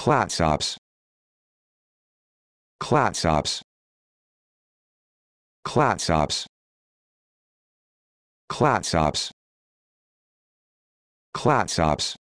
Clatsops. Clatsops. Clatsops. Clatsops. Clatsops.